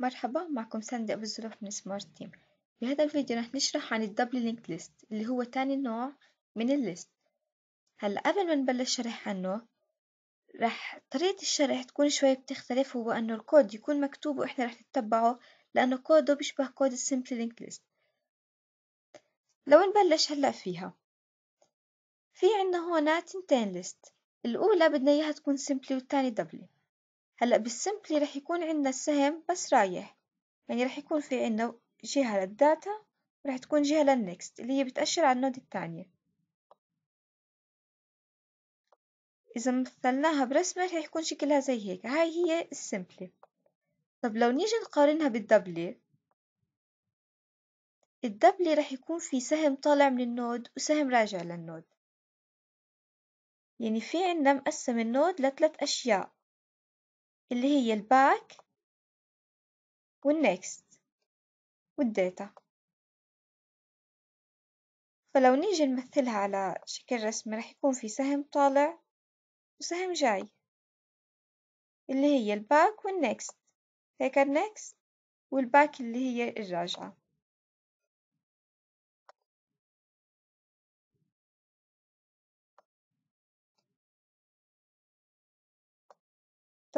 مرحبا معكم سندي أبو الزرف من سمارت تيم بهذا الفيديو رح نشرح عن الدبل لينك ليست اللي هو تاني نوع من الليست هلا قبل ما نبلش شرح عنه رح طريقة الشرح تكون شوي بتختلف هو أنه الكود يكون مكتوب وإحنا رح نتبعه لأنه كوده بيشبه كود السمبل لينك ليست لو نبلش هلا فيها في عنا هون تنتين ليست الأولى بدنا إياها تكون سمبلي والتاني دبلي هلا بالسمبلي رح يكون عندنا السهم بس رايح يعني رح يكون في عندنا جهة للداتا ورح تكون جهة للنكست اللي هي بتأشر على النود التانية إذا مثلناها برسمة رح يكون شكلها زي هيك هاي هي السمبلي طب لو نيجي نقارنها بالدبلي الدبلي رح يكون في سهم طالع من النود وسهم راجع للنود يعني في عندنا مقسم النود لثلاث أشياء اللي هي الباك والنكست والداتا فلو نيجي نمثلها على شكل رسمي راح يكون في سهم طالع وسهم جاي اللي هي الباك والنكست هيك النكست والباك اللي هي الراجعة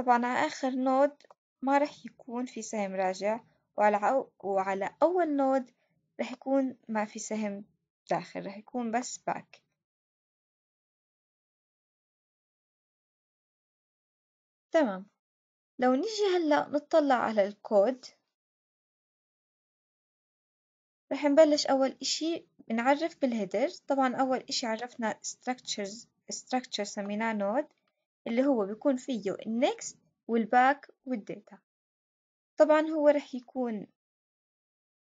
طبعا على آخر نود ما راح يكون في سهم راجع وعلى, وعلى أول نود راح يكون ما في سهم داخل راح يكون بس باك تمام لو نيجي هلأ نطلع على الكود رح نبلش أول إشي بنعرف بالهيدر طبعا أول إشي عرفنا structures structure سميناه node اللي هو بيكون فيه ال next وال back وال data طبعا هو رح يكون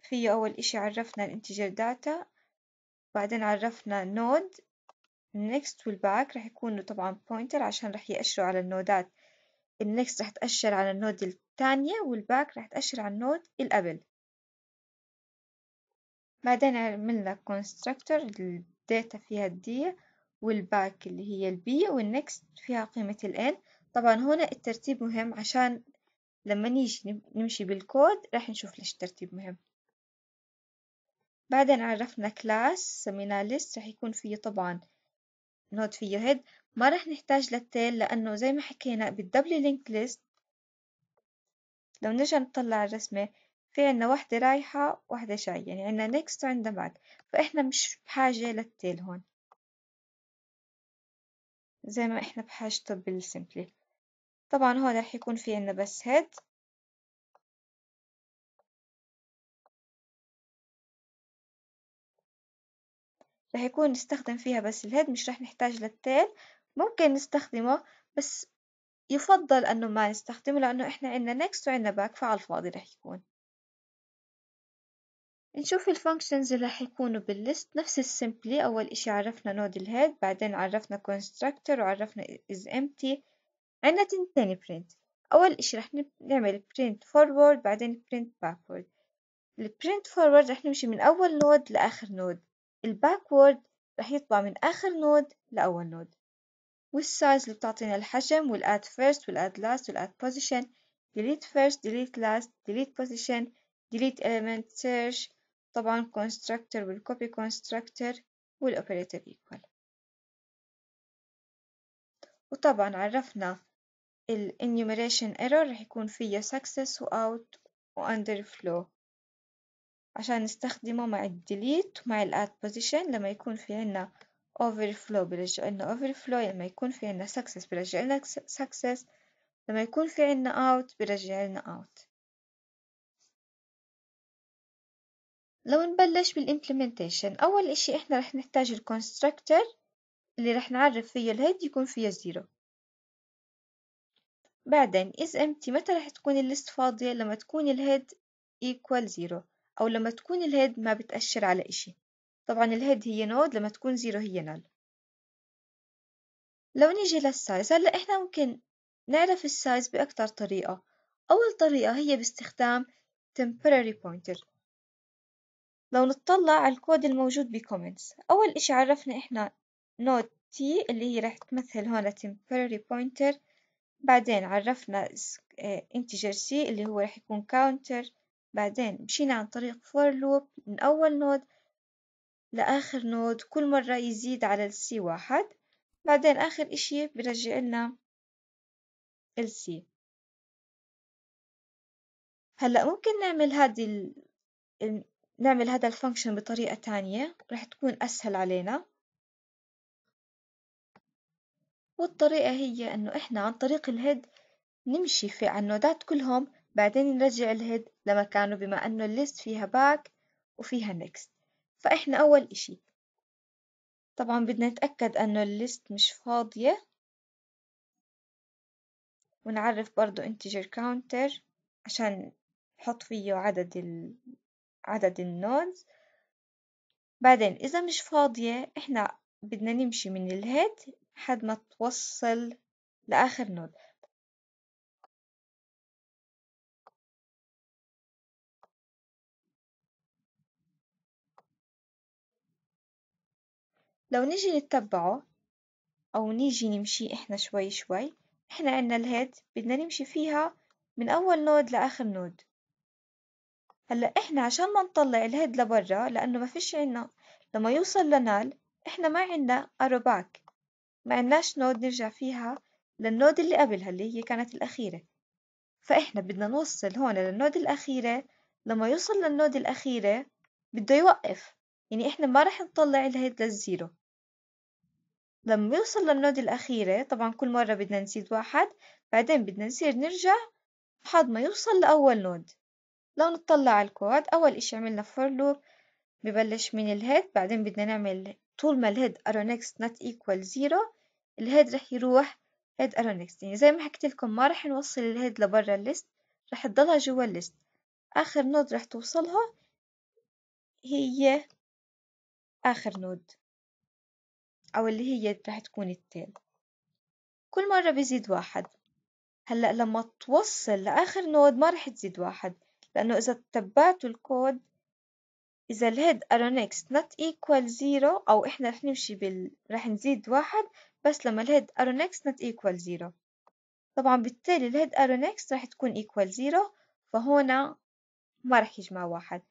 فيه أول إشي عرفنا ال integer data بعدين عرفنا node النكست next وال back رح يكونوا طبعا pointer عشان رح يأشروا على النودات ال next رح تأشر على النود التانية وال back رح تأشر على النود الأبل بعدين عملنا constructor الداتا فيها الدية والباك اللي هي البي والنكست فيها قيمة الان طبعا هنا الترتيب مهم عشان لما نيجي نمشي بالكود راح نشوف ليش الترتيب مهم بعدين عرفنا كلاس سميناه ليست راح يكون فيه طبعا نود فيه هيد ما راح نحتاج للتيل لأنه زي ما حكينا بالدبل لينك ليست لو نرجع نطلع الرسمة في عنا واحدة رايحة واحدة جاية يعني عنا نكست وعندنا باك فإحنا مش بحاجة للتيل هون زي ما احنا بحاجته بالسمبلي طبعا هون رح يكون في عنا بس هيد رح يكون نستخدم فيها بس الهيد مش رح نحتاج للتيل ممكن نستخدمه بس يفضل انه ما نستخدمه لانه احنا عنا next وعنا back الفاضي رح يكون نشوف الفانكشنز اللي راح يكونوا بالليست نفس السيمبلي أول إشي عرفنا نود الهيد بعدين عرفنا constructor وعرفنا is empty عنا تنتين print أول إشي راح نعمل print forward بعدين print backward ال print forward راح نمشي من أول نود لآخر نود ال backward راح يطلع من آخر نود لأول نود والسايز اللي بتعطينا الحجم وال add first وال add last وال add position delete first delete last delete position delete element search طبعا constructor والcopy constructor والoperator equal وطبعا عرفنا ال enumeration error رح يكون فيه success و out و عشان نستخدمه مع ال delete ومع ال add position لما يكون في عنا overflow بيرجع لنا overflow لما يكون في عنا success بيرجع لنا success لما يكون في عنا out بيرجع لنا out لو نبلش بالimplementation أول إشي إحنا رح نحتاج ال constructor اللي رح نعرف فيه ال head يكون فيه zero بعدين is empty متى رح تكون الليست فاضية لما تكون ال head equal zero أو لما تكون ال head ما بتأشر على إشي طبعا ال head هي node لما تكون zero هي null لو نيجي للسايز هلا إحنا ممكن نعرف السايز بأكتر طريقة أول طريقة هي باستخدام temporary pointer لو نطلع على الكود الموجود بكومنتس أول إشي عرفنا إحنا نود تي اللي هي رح تمثل هون temporary pointer بعدين عرفنا eh, integer سي اللي هو رح يكون counter بعدين مشينا عن طريق for loop من أول نود لآخر نود كل مرة يزيد على السي واحد بعدين آخر إشي برجع لنا السي هلأ ممكن نعمل هذه نعمل هذا الفانكشن بطريقة تانية رح تكون أسهل علينا والطريقة هي إنه إحنا عن طريق الهيد نمشي في النودات كلهم بعدين نرجع الهيد لمكانه بما إنه الليست فيها باك وفيها next فإحنا أول إشي طبعا بدنا نتأكد إنه الليست مش فاضية ونعرف برضو integer counter عشان نحط فيه عدد ال عدد النودز بعدين إذا مش فاضية إحنا بدنا نمشي من الهيد لحد ما توصل لآخر نود لو نيجي نتبعه أو نيجي نمشي إحنا شوي شوي إحنا عنا الهيد بدنا نمشي فيها من أول نود لآخر نود هلا احنا عشان ما نطلع الهيد لبرا لانه ما فيش عنا لما يوصل لنال احنا ما عنا اروباك ما عندناش نود نرجع فيها للنود اللي قبلها اللي هي كانت الأخيرة فإحنا بدنا نوصل هون للنود الأخيرة لما يوصل للنود الأخيرة بده يوقف يعني إحنا ما رح نطلع الهيد للزيرو لما يوصل للنود الأخيرة طبعا كل مرة بدنا نزيد واحد بعدين بدنا نصير نرجع لحد ما يوصل لأول نود لو نطلع على الكود أول إشي عملنا فور لوب ببلش من الهيد بعدين بدنا نعمل طول ما الهيد ارو نكست نت ايكوال زيرو الهيد رح يروح هيد ارو نكست يعني زي ما حكيت لكم ما رح نوصل الهيد لبرا الليست رح تضلها جوا الليست آخر نود رح توصلها هي آخر نود أو اللي هي رح تكون التيل كل مرة بيزيد واحد هلأ لما توصل لآخر نود ما رح تزيد واحد لأنه إذا تبعتوا الكود إذا الهيد arrowNext not equal zero أو إحنا رح نمشي بال رح نزيد واحد بس لما الهيد arrowNext not equal zero طبعا بالتالي الهيد arrowNext رح تكون equal zero فهنا ما رح يجمع واحد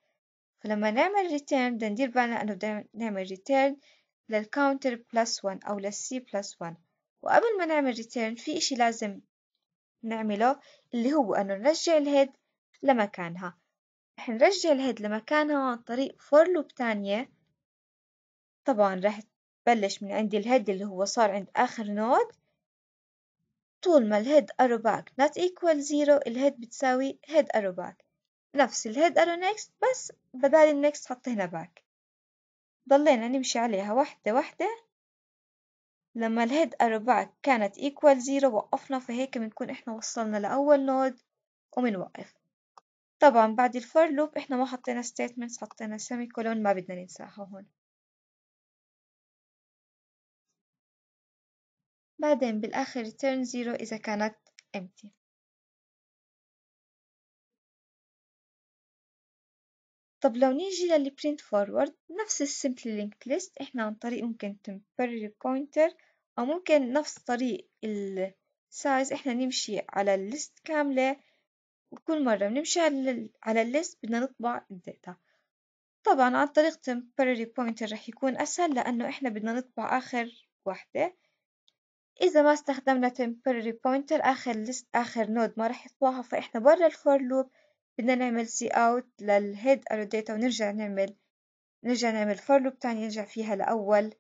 فلما نعمل ريتيرن بدنا ندير بالنا إنه بدنا نعمل ريتيرن للكاونتر بلس 1 أو للسي بلس 1 وقبل ما نعمل ريتيرن في إشي لازم نعمله اللي هو إنه نرجع الهيد لمكانها رح نرجع الهيد لمكانها عن طريق فور لوب تانية طبعا رح تبلش من عند الهيد اللي هو صار عند آخر نود طول ما الهيد أرو باك not إيكوال زيرو الهيد بتساوي هيد أرو باك نفس الهيد أرو نيكست بس بدال النيكست حط هنا باك ضلينا نمشي عليها واحدة واحدة لما الهيد أرو باك كانت إيكوال زيرو وقفنا فهيك بنكون إحنا وصلنا لأول نود ومنوقف طبعا بعد الفور لوب احنا ما حطينا statements حطينا سيمي كولون ما بدنا ننساها هون بعدين بالآخر return zero إذا كانت empty طب لو نيجي لل print forward نفس ال simply linked list احنا عن طريق ممكن temporary pointer أو ممكن نفس طريق ال size احنا نمشي على الليست كاملة وكل مرة بنمشي على على الليست بدنا نطبع الداتا طبعا عن طريق temporary pointer رح يكون أسهل لأنه إحنا بدنا نطبع آخر واحدة إذا ما استخدمنا temporary pointer آخر list آخر نود ما رح يطبعها فإحنا برا الفور لوب بدنا نعمل سي اوت للهيد arrow data ونرجع نعمل نرجع نعمل for loop تاني نرجع فيها لأول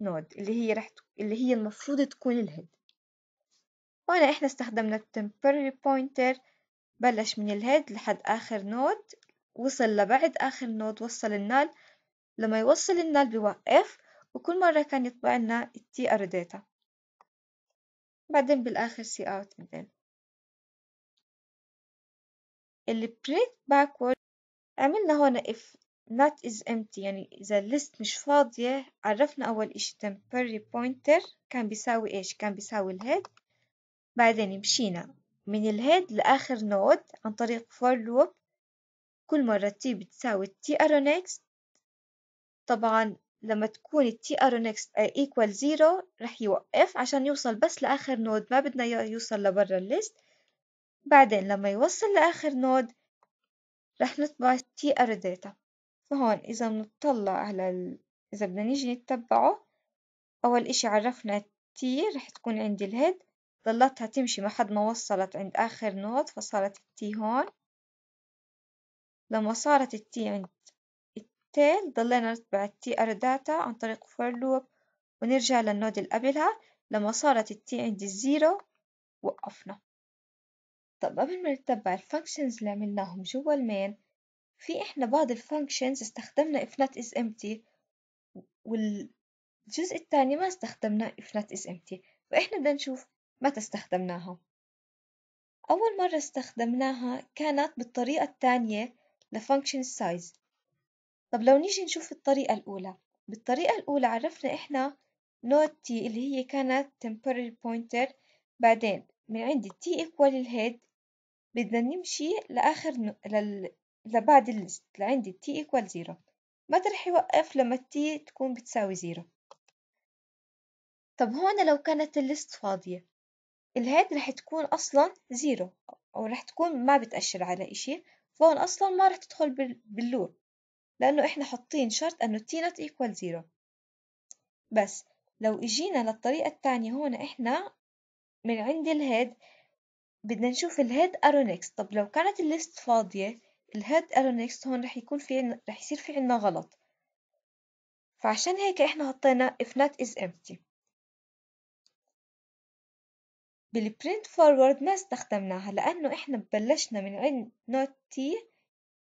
نود اللي هي رح اللي هي المفروض تكون الهيد وأنا إحنا استخدمنا temporary pointer بلش من الهيد لحد آخر نود وصل لبعد آخر نود وصل النال لما يوصل النال بيوقف وكل مرة كان يطبع لنا التي ار داتا بعدين بالآخر سي اوت بعدين اللي بريك باكورد عملنا هون if not is empty يعني إذا الليست مش فاضية عرفنا أول إشي temporary pointer كان بيساوي إيش كان بيساوي الهيد بعدين مشينا من الهيد لآخر نود عن طريق فور لوب كل مرة تي بتساوي تي arrow طبعا لما تكون تي t arrow next equal zero رح يوقف عشان يوصل بس لآخر نود ما بدنا يوصل لبرا الليست بعدين لما يوصل لآخر نود رح نطبع تي arrow داتا فهون إذا بنطلع على ال... إذا بدنا نيجي نتبعه أول إشي عرفنا تي رح تكون عندي الهيد ضلتها تمشي حد ما وصلت عند آخر نوت فصارت التي هون لما صارت التي عند التيل ضلينا نتبع التي أرداتا عن طريق فور لوب ونرجع للنود اللي قبلها لما صارت التي عند الزيرو وقفنا طب قبل ما نتبع الفانكشنز اللي عملناهم جوا المين في إحنا بعض الفانكشنز استخدمنا if not is empty والجزء التاني ما استخدمنا if not is empty فإحنا بدنا نشوف متى استخدمناها؟ أول مرة استخدمناها كانت بالطريقة الثانية function size طب لو نيجي نشوف الطريقة الأولى بالطريقة الأولى عرفنا إحنا نوت t اللي هي كانت temporary pointer بعدين من عند t equal head بدنا نمشي لآخر ن... لل... لبعد الليست لعند t equal 0 متى رح يوقف لما t تكون بتساوي 0 طب هون لو كانت الليست فاضية الهيد رح تكون أصلا زيرو أو رح تكون ما بتأشر على إشي فهون أصلا ما رح تدخل باللور لأنه إحنا حاطين شرط إنه تي نوت equal زيرو بس لو إجينا للطريقة التانية هون إحنا من عند الهيد بدنا نشوف الهيد arrow next طب لو كانت الليست فاضية الهيد arrow next هون رح يكون في رح يصير في عنا غلط فعشان هيك إحنا حطينا if not is empty بالبرنت فورورد ما استخدمناها لأنه إحنا بلشنا من عند نوت تي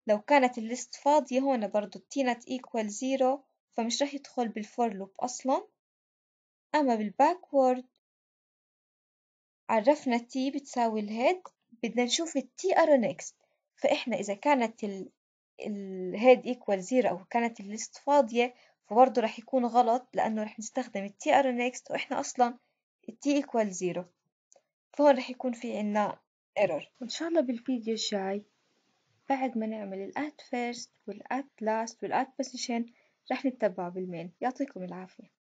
لو كانت الليست فاضية هون برضو تي نت equal زيرو فمش راح يدخل بالفور لوب أصلا أما بالباكورد عرفنا تي بتساوي الهيد بدنا نشوف التي أرو نيكست فإحنا إذا كانت الهيد ايكوال زيرو أو كانت الليست فاضية فبرضه راح يكون غلط لأنه راح نستخدم التي أرو نيكست وإحنا أصلا التي ايكوال زيرو فهون رح يكون في عنا error وإن شاء الله بالفيديو الجاي بعد ما نعمل الات فيرست first لاست والات last position رح نتبع بالمين يعطيكم العافية.